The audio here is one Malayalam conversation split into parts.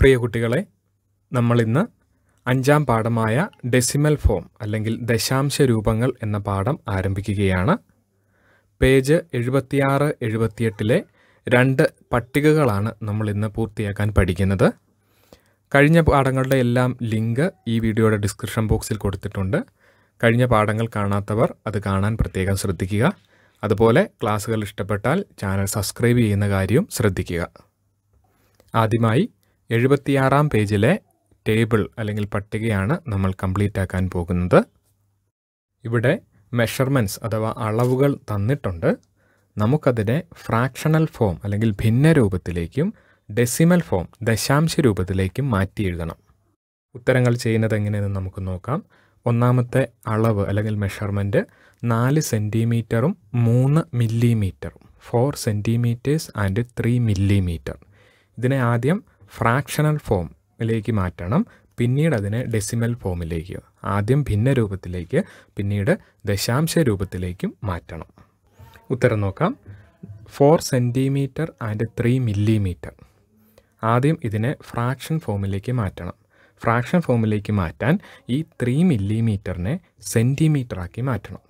പ്രിയ കുട്ടികളെ നമ്മളിന്ന് അഞ്ചാം പാഠമായ ഡെസിമൽ ഫോം അല്ലെങ്കിൽ ദശാംശ രൂപങ്ങൾ എന്ന പാഠം ആരംഭിക്കുകയാണ് പേജ് എഴുപത്തിയാറ് എഴുപത്തിയെട്ടിലെ രണ്ട് പട്ടികകളാണ് നമ്മൾ ഇന്ന് പൂർത്തിയാക്കാൻ പഠിക്കുന്നത് കഴിഞ്ഞ പാഠങ്ങളുടെ എല്ലാം ലിങ്ക് ഈ വീഡിയോയുടെ ഡിസ്ക്രിപ്ഷൻ ബോക്സിൽ കൊടുത്തിട്ടുണ്ട് കഴിഞ്ഞ പാഠങ്ങൾ കാണാത്തവർ അത് കാണാൻ പ്രത്യേകം ശ്രദ്ധിക്കുക അതുപോലെ ക്ലാസ്സുകൾ ഇഷ്ടപ്പെട്ടാൽ ചാനൽ സബ്സ്ക്രൈബ് ചെയ്യുന്ന കാര്യവും ശ്രദ്ധിക്കുക ആദ്യമായി എഴുപത്തിയാറാം പേജിലെ ടേബിൾ അല്ലെങ്കിൽ പട്ടികയാണ് നമ്മൾ കംപ്ലീറ്റ് ആക്കാൻ പോകുന്നത് ഇവിടെ മെഷർമെൻറ്റ്സ് അഥവാ അളവുകൾ തന്നിട്ടുണ്ട് നമുക്കതിനെ ഫ്രാക്ഷണൽ ഫോം അല്ലെങ്കിൽ ഭിന്ന രൂപത്തിലേക്കും ഡെസിമൽ ഫോം ദശാംശ രൂപത്തിലേക്കും മാറ്റി എഴുതണം ഉത്തരങ്ങൾ ചെയ്യുന്നത് എങ്ങനെയെന്ന് നമുക്ക് നോക്കാം ഒന്നാമത്തെ അളവ് അല്ലെങ്കിൽ മെഷർമെൻറ്റ് നാല് സെൻറ്റിമീറ്ററും മൂന്ന് മില്ലിമീറ്ററും four centimetres and three millimetre ഇതിനെ ആദ്യം ഫ്രാക്ഷണൽ ഫോമിലേക്ക് മാറ്റണം പിന്നീട് അതിനെ ഡെസിമൽ ഫോമിലേക്ക് ആദ്യം ഭിന്ന രൂപത്തിലേക്ക് പിന്നീട് ദശാംശ രൂപത്തിലേക്കും മാറ്റണം ഉത്തരം നോക്കാം four centimetre and three millimetre ആദ്യം ഇതിനെ ഫ്രാക്ഷൻ ഫോമിലേക്ക് മാറ്റണം ഫ്രാക്ഷൻ ഫോമിലേക്ക് മാറ്റാൻ ഈ ത്രീ മില്ലിമീറ്ററിനെ സെൻറ്റിമീറ്ററാക്കി മാറ്റണം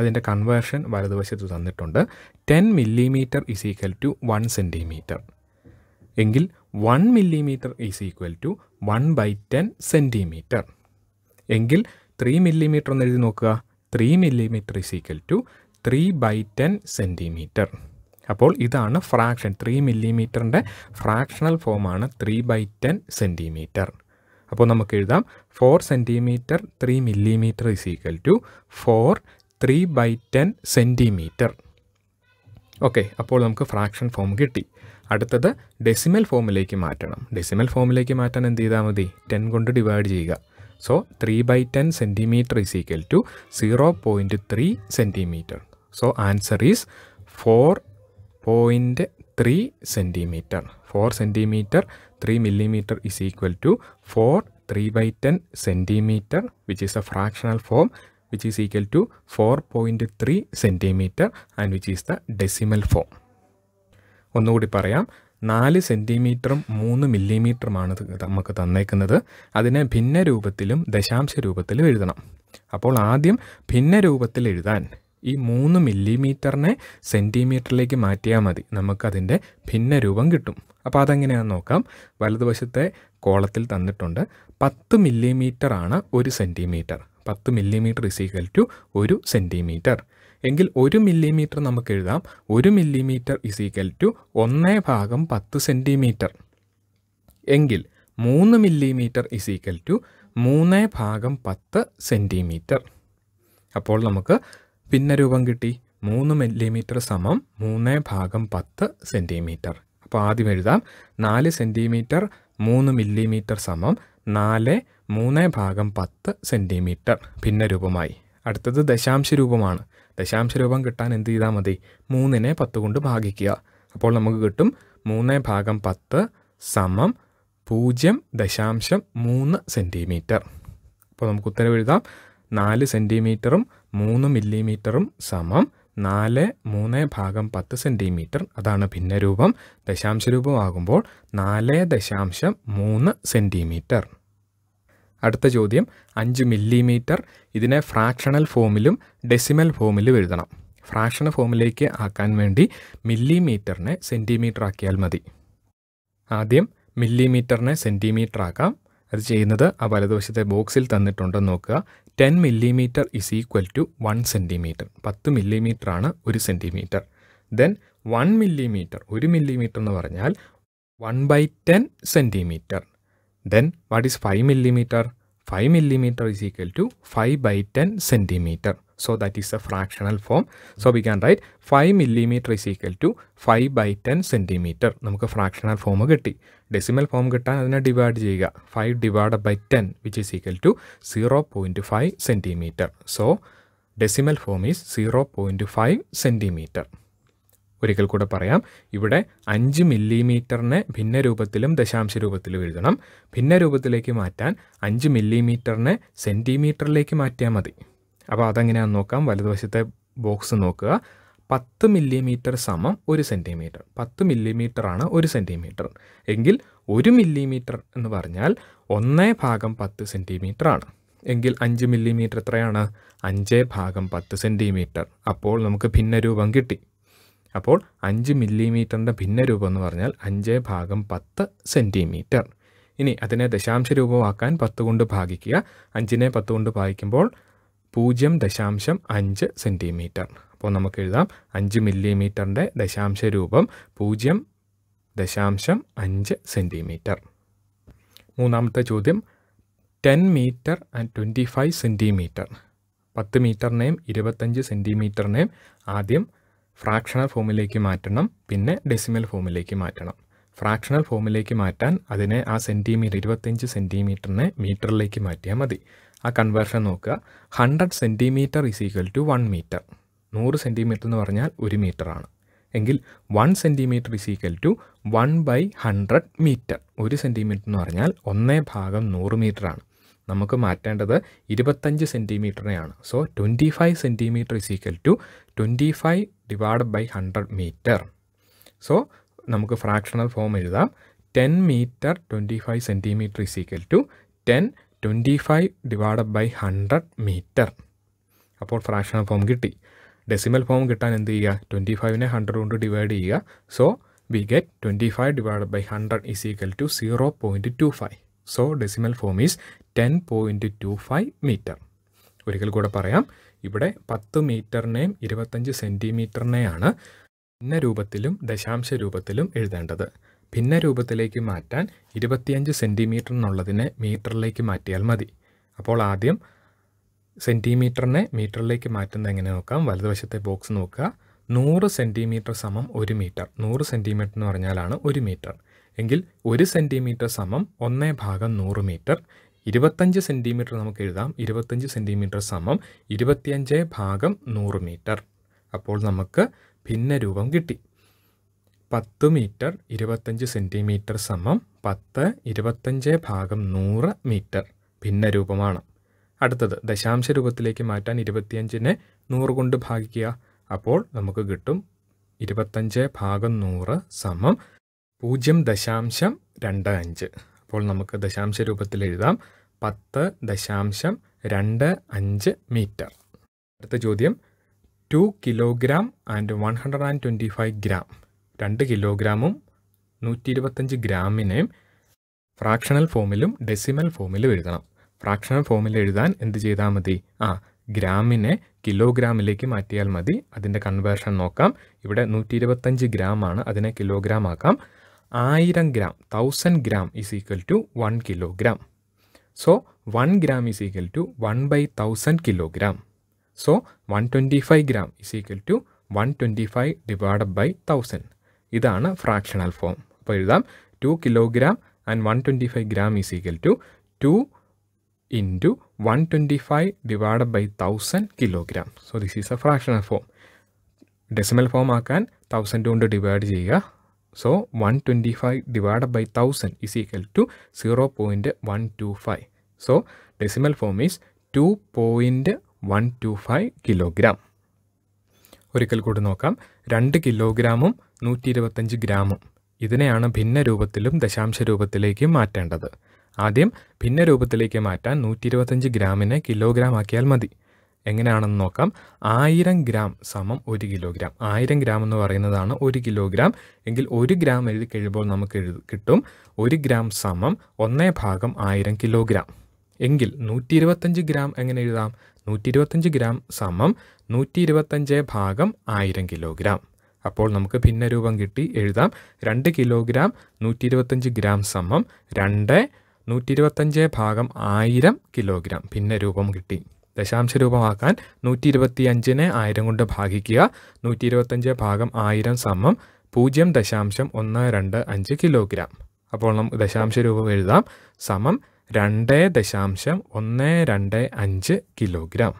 അതിൻ്റെ കൺവേർഷൻ വലതുവശത്ത് തന്നിട്ടുണ്ട് ten millimetre is equal to one centimetre എങ്കിൽ one millimetre is equal to one by ten centimetre എങ്കിൽ ത്രീ മില്ലിമീറ്റർ എന്ന് എഴുതി നോക്കുക three millimetre is equal to three by ten centimetre അപ്പോൾ ഇതാണ് ഫ്രാക്ഷൻ ത്രീ മില്ലിമീറ്ററിൻ്റെ ഫ്രാക്ഷണൽ ഫോമാണ് ത്രീ ബൈ ടെൻ സെൻറ്റിമീറ്റർ അപ്പോൾ നമുക്ക് എഴുതാം four centimetre three millimetre is equal to four three by ten centimetre okay അപ്പോൾ നമുക്ക് ഫ്രാക്ഷൻ ഫോം കിട്ടി അടുത്തത് ഡെസിമൽ ഫോമിലേക്ക് മാറ്റണം ഡെസിമൽ ഫോമിലേക്ക് മാറ്റാൻ എന്ത് ചെയ്താൽ മതി ടെൻ കൊണ്ട് ഡിവൈഡ് ചെയ്യുക so three by ten centimetre is equal to zero point three centimetre so answer is four point three centimetre four centimetre three millimetre is equal to four three by ten centimetre which is a fractional form which is equal to four to three centimetre and which is the decimal form ഒന്നുകൂടി പറയാം നാല് സെൻറ്റിമീറ്ററും മൂന്ന് മില്ലിമീറ്ററുമാണ് നമുക്ക് തന്നേക്കുന്നത് അതിനെ ഭിന്ന രൂപത്തിലും ദശാംശ രൂപത്തിലും എഴുതണം അപ്പോൾ ആദ്യം ഭിന്ന രൂപത്തിൽ എഴുതാൻ ഈ മൂന്ന് മില്ലിമീറ്ററിനെ സെൻറ്റിമീറ്ററിലേക്ക് മാറ്റിയാൽ മതി നമുക്കതിൻ്റെ ഭിന്ന രൂപം കിട്ടും അപ്പോൾ അതെങ്ങനെയാണെന്ന് നോക്കാം വലതുവശത്തെ കോളത്തിൽ തന്നിട്ടുണ്ട് പത്ത് മില്ലിമീറ്ററാണ് ഒരു സെൻറ്റിമീറ്റർ പത്ത് മില്ലിമീറ്റർ ഇസ് ഈക്വൽ ടു ഒരു സെൻറ്റിമീറ്റർ എങ്കിൽ ഒരു മില്ലിമീറ്റർ നമുക്ക് എഴുതാം ഒരു മില്ലിമീറ്റർ ഇസ് ഈക്വൽ ടു ഒന്നേ ഭാഗം പത്ത് സെൻറ്റിമീറ്റർ എങ്കിൽ മൂന്ന് മില്ലിമീറ്റർ ഇസ് ഈക്വൽ ടു മൂന്ന് ഭാഗം പത്ത് സെൻറ്റിമീറ്റർ അപ്പോൾ നമുക്ക് പിന്നെ രൂപം കിട്ടി മൂന്ന് മില്ലിമീറ്റർ സമം മൂന്ന് ഭാഗം പത്ത് സെൻറ്റിമീറ്റർ അപ്പോൾ ആദ്യം എഴുതാം നാല് സെൻറ്റിമീറ്റർ മൂന്ന് മില്ലിമീറ്റർ സമം നാല് മൂന്ന് ഭാഗം പത്ത് സെൻറ്റിമീറ്റർ ഭിന്നരൂപമായി അടുത്തത് ദശാംശ രൂപമാണ് ദശാംശ രൂപം കിട്ടാൻ എന്ത് ചെയ്താൽ മതി മൂന്നിനെ പത്ത് കൊണ്ട് ഭാഗിക്കുക അപ്പോൾ നമുക്ക് കിട്ടും മൂന്ന് ഭാഗം പത്ത് സമം പൂജ്യം ദശാംശം മൂന്ന് സെൻറ്റിമീറ്റർ അപ്പോൾ നമുക്ക് ഉത്തരം എഴുതാം നാല് സെൻറ്റിമീറ്ററും മൂന്ന് മില്ലിമീറ്ററും സമം നാല് മൂന്ന് ഭാഗം പത്ത് സെൻറ്റിമീറ്റർ അതാണ് ഭിന്നരൂപം ദശാംശ രൂപമാകുമ്പോൾ നാല് ദശാംശം മൂന്ന് സെൻറ്റിമീറ്റർ അടുത്ത ചോദ്യം അഞ്ച് മില്ലിമീറ്റർ ഇതിനെ ഫ്രാക്ഷണൽ ഫോമിലും ഡെസിമൽ ഫോമിലും എഴുതണം ഫ്രാക്ഷണൽ ഫോമിലേക്ക് ആക്കാൻ വേണ്ടി മില്ലിമീറ്ററിനെ സെൻറ്റിമീറ്റർ ആക്കിയാൽ മതി ആദ്യം മില്ലിമീറ്ററിനെ സെൻറ്റിമീറ്റർ ആക്കാം അത് ചെയ്യുന്നത് ആ വലതുവശത്തെ ബോക്സിൽ തന്നിട്ടുണ്ടെന്ന് നോക്കുക ten millimetre is equal to one centimetre പത്ത് മില്ലിമീറ്റർ ആണ് ഒരു സെൻറ്റിമീറ്റർ ദെൻ വൺ മില്ലിമീറ്റർ ഒരു മില്ലിമീറ്റർ എന്ന് പറഞ്ഞാൽ one by ten centimetre Then what is 5 millimeter? 5 millimeter is equal to 5 by 10 centimeter. So that is a fractional form. So we can write 5 millimeter is equal to 5 by 10 centimeter. നമുക്ക് ഫ്രാക്ഷണൽ ഫോം കിട്ടി ഡെസിമൽ ഫോം കിട്ടാൻ അതിനെ ഡിവൈഡ് ചെയ്യുക five divide by ten which is equal to zero point five centimetre so decimal form is zero point five centimetre ഒരിക്കൽ കൂടെ പറയാം ഇവിടെ അഞ്ച് മില്ലിമീറ്ററിനെ ഭിന്ന രൂപത്തിലും ദശാംശ രൂപത്തിലും എഴുതണം ഭിന്ന രൂപത്തിലേക്ക് മാറ്റാൻ അഞ്ച് മില്ലിമീറ്ററിനെ സെൻറ്റിമീറ്ററിലേക്ക് മാറ്റിയാൽ മതി അപ്പോൾ അതെങ്ങനെയാണെന്ന് നോക്കാം വലതുവശത്തെ ബോക്സ് നോക്കുക പത്ത് മില്ലിമീറ്റർ സമം ഒരു സെൻറ്റിമീറ്റർ പത്ത് മില്ലിമീറ്ററാണ് ഒരു സെൻറ്റിമീറ്റർ എങ്കിൽ ഒരു മില്ലിമീറ്റർ എന്ന് പറഞ്ഞാൽ ഒന്നേ ഭാഗം പത്ത് സെൻറ്റിമീറ്ററാണ് എങ്കിൽ അഞ്ച് മില്ലിമീറ്റർ എത്രയാണ് അഞ്ച് ഭാഗം പത്ത് സെൻറ്റിമീറ്റർ അപ്പോൾ നമുക്ക് ഭിന്ന രൂപം കിട്ടി അപ്പോൾ അഞ്ച് മില്ലിമീറ്ററിൻ്റെ ഭിന്നരൂപം എന്ന് പറഞ്ഞാൽ അഞ്ച് ഭാഗം പത്ത് സെൻറ്റിമീറ്റർ ഇനി അതിനെ ദശാംശ രൂപമാക്കാൻ പത്ത് കൊണ്ട് ഭാഗിക്കുക അഞ്ചിനെ പത്ത് കൊണ്ട് ഭാഗിക്കുമ്പോൾ പൂജ്യം ദശാംശം അഞ്ച് സെൻറ്റിമീറ്റർ അപ്പോൾ നമുക്ക് എഴുതാം അഞ്ച് മില്ലിമീറ്ററിൻ്റെ ദശാംശ രൂപം പൂജ്യം ദശാംശം അഞ്ച് സെൻറ്റിമീറ്റർ മൂന്നാമത്തെ ചോദ്യം ten metre and twenty five centimetre പത്ത് മീറ്ററിനെയും ഇരുപത്തഞ്ച് സെൻറ്റിമീറ്ററിനെയും ആദ്യം ഫ്രാക്ഷണൽ ഫോമിലേക്ക് മാറ്റണം പിന്നെ ഡെസിമൽ ഫോമിലേക്ക് മാറ്റണം ഫ്രാക്ഷണൽ ഫോമിലേക്ക് മാറ്റാൻ അതിനെ ആ സെൻറ്റിമീറ്റർ ഇരുപത്തഞ്ച് സെൻറ്റിമീറ്ററിനെ മീറ്ററിലേക്ക് മാറ്റിയാൽ മതി ആ കൺവേർഷൻ നോക്കുക hundred centimetre is equal to one metre നൂറ് സെൻറ്റിമീറ്റർ എന്ന് പറഞ്ഞാൽ ഒരു മീറ്ററാണ് എങ്കിൽ one centimetre is equal to one by hundred metre ഒരു സെൻറ്റിമീറ്റർ എന്ന് പറഞ്ഞാൽ ഒന്നേ ഭാഗം നൂറ് മീറ്ററാണ് നമുക്ക് മാറ്റേണ്ടത് ഇരുപത്തഞ്ച് സെൻറ്റിമീറ്ററിനെയാണ് so twenty five centimetre is equal to twenty five divide by hundred metre so നമുക്ക് ഫ്രാക്ഷണൽ ഫോം എഴുതാം ten metre twenty five centimetre is equal to ten twenty five divide by hundred metre അപ്പോൾ ഫ്രാക്ഷണൽ ഫോം കിട്ടി ഡെസിമൽ ഫോം കിട്ടാൻ എന്ത് ചെയ്യുക ട്വൻറ്റി ഫൈവിനെ ഹൺഡ്രഡ് കൊണ്ട് ഡിവൈഡ് ചെയ്യുക so we get twenty five divide by hundred is equal to zero point two five so decimal form is ten point two five metre ഒരിക്കൽ കൂടെ പറയാം ഇവിടെ പത്ത് മീറ്ററിനെയും ഇരുപത്തഞ്ച് സെൻറ്റിമീറ്ററിനെയാണ് ഭിന്ന രൂപത്തിലും ദശാംശ രൂപത്തിലും എഴുതേണ്ടത് ഭിന്ന രൂപത്തിലേക്ക് മാറ്റാൻ ഇരുപത്തിയഞ്ച് സെൻറ്റിമീറ്റർ എന്നുള്ളതിനെ മീറ്ററിലേക്ക് മാറ്റിയാൽ മതി അപ്പോൾ ആദ്യം സെൻറ്റിമീറ്ററിനെ മീറ്ററിലേക്ക് മാറ്റുന്നത് എങ്ങനെ നോക്കാം വലതുവശത്തെ ബോക്സ് നോക്കുക നൂറ് സെൻറ്റിമീറ്റർ സമം ഒരു മീറ്റർ നൂറ് സെൻറ്റിമീറ്റർ എന്ന് പറഞ്ഞാലാണ് ഒരു മീറ്റർ എങ്കിൽ ഒരു സെൻറ്റിമീറ്റർ സമം ഒന്നേ ഭാഗം നൂറ് മീറ്റർ ഇരുപത്തഞ്ച് സെൻറ്റിമീറ്റർ നമുക്ക് എഴുതാം ഇരുപത്തഞ്ച് സെൻറ്റിമീറ്റർ സമം ഇരുപത്തിയഞ്ച് ഭാഗം നൂറ് മീറ്റർ അപ്പോൾ നമുക്ക് ഭിന്ന രൂപം കിട്ടി പത്ത് മീറ്റർ ഇരുപത്തഞ്ച് സെൻറ്റിമീറ്റർ സമം പത്ത് ഇരുപത്തഞ്ച് ഭാഗം നൂറ് മീറ്റർ ഭിന്ന രൂപമാണ് അടുത്തത് ദശാംശ രൂപത്തിലേക്ക് മാറ്റാൻ ഇരുപത്തിയഞ്ചിനെ നൂറ് കൊണ്ട് ഭാഗിക്കുക അപ്പോൾ നമുക്ക് കിട്ടും ഇരുപത്തഞ്ച് ഭാഗം നൂറ് സമം പൂജ്യം ദശാംശം രണ്ട് അഞ്ച് അപ്പോൾ നമുക്ക് ദശാംശ രൂപത്തിൽ എഴുതാം പത്ത് ദശാംശം രണ്ട് അഞ്ച് മീറ്റർ അടുത്ത ചോദ്യം two kilogram and one hundred and twenty five gram രണ്ട് കിലോഗ്രാമും നൂറ്റി ഇരുപത്തഞ്ച് ഗ്രാമിനെയും ഫ്രാക്ഷണൽ ഫോമിലും ഡെസിമൽ ഫോമിലും എഴുതണം ഫ്രാക്ഷണൽ ഫോമിൽ എഴുതാൻ എന്ത് ചെയ്താൽ മതി ആ ഗ്രാമിനെ കിലോഗ്രാമിലേക്ക് മാറ്റിയാൽ മതി അതിൻ്റെ കൺവേർഷൻ നോക്കാം ഇവിടെ നൂറ്റി ഇരുപത്തഞ്ച് ഗ്രാം ആണ് അതിനെ കിലോഗ്രാം ആക്കാം ആയിരം gram thousand gram is equal to one kilogram so one gram is equal to one by thousand kilogram so one twenty five gram is equal to one twenty five divided by thousand ഇതാണ് ഫ്രാക്ഷണൽ ഫോം അപ്പോൾ എഴുതാം two kilogram and one twenty five gram is equal to two into one twenty five divided by thousand kilogram so this is a fractional form decimal form ആക്കാൻ തൗസൻഡ് കൊണ്ട് ഡിവൈഡ് ചെയ്യുക so one twenty five divide by thousand is equal to zero point one two five so decimal form is two point one two five kilogram ഒരിക്കൽ കൂടി നോക്കാം രണ്ട് കിലോഗ്രാമും നൂറ്റി ഇരുപത്തഞ്ച് ഗ്രാമും ഇതിനെയാണ് ഭിന്ന രൂപത്തിലും ദശാംശ രൂപത്തിലേക്കും മാറ്റേണ്ടത് ആദ്യം ഭിന്ന രൂപത്തിലേക്ക് മാറ്റാൻ നൂറ്റി ഇരുപത്തഞ്ച് ഗ്രാമിനെ കിലോഗ്രാം ആക്കിയാൽ മതി എങ്ങനെയാണെന്ന് നോക്കാം ആയിരം ഗ്രാം സമം ഒരു കിലോഗ്രാം ആയിരം ഗ്രാം എന്ന് പറയുന്നതാണ് ഒരു കിലോഗ്രാം എങ്കിൽ ഒരു ഗ്രാം എഴുതി കഴിയുമ്പോൾ നമുക്ക് എഴുതി കിട്ടും ഒരു ഗ്രാം സമം ഒന്നേ ഭാഗം ആയിരം കിലോഗ്രാം എങ്കിൽ നൂറ്റി ഇരുപത്തഞ്ച് ഗ്രാം എങ്ങനെ എഴുതാം നൂറ്റി ഇരുപത്തഞ്ച് ഗ്രാം സമം നൂറ്റി ഇരുപത്തഞ്ച് ഭാഗം ആയിരം കിലോഗ്രാം അപ്പോൾ നമുക്ക് ഭിന്ന രൂപം കിട്ടി എഴുതാം രണ്ട് കിലോഗ്രാം നൂറ്റി ഇരുപത്തഞ്ച് ഗ്രാം സമം രണ്ട് നൂറ്റി ഇരുപത്തഞ്ച് ഭാഗം ആയിരം കിലോഗ്രാം ഭിന്ന രൂപം കിട്ടി ദശാംശ രൂപമാക്കാൻ നൂറ്റി ഇരുപത്തി അഞ്ചിനെ ആയിരം കൊണ്ട് ഭാഗിക്കുക നൂറ്റി ഇരുപത്തഞ്ച് ഭാഗം ആയിരം സമം പൂജ്യം ദശാംശം ഒന്ന് രണ്ട് അഞ്ച് കിലോഗ്രാം അപ്പോൾ നമുക്ക് ദശാംശ രൂപം എഴുതാം സമം രണ്ട് ദശാംശം ഒന്ന് രണ്ട് അഞ്ച് കിലോഗ്രാം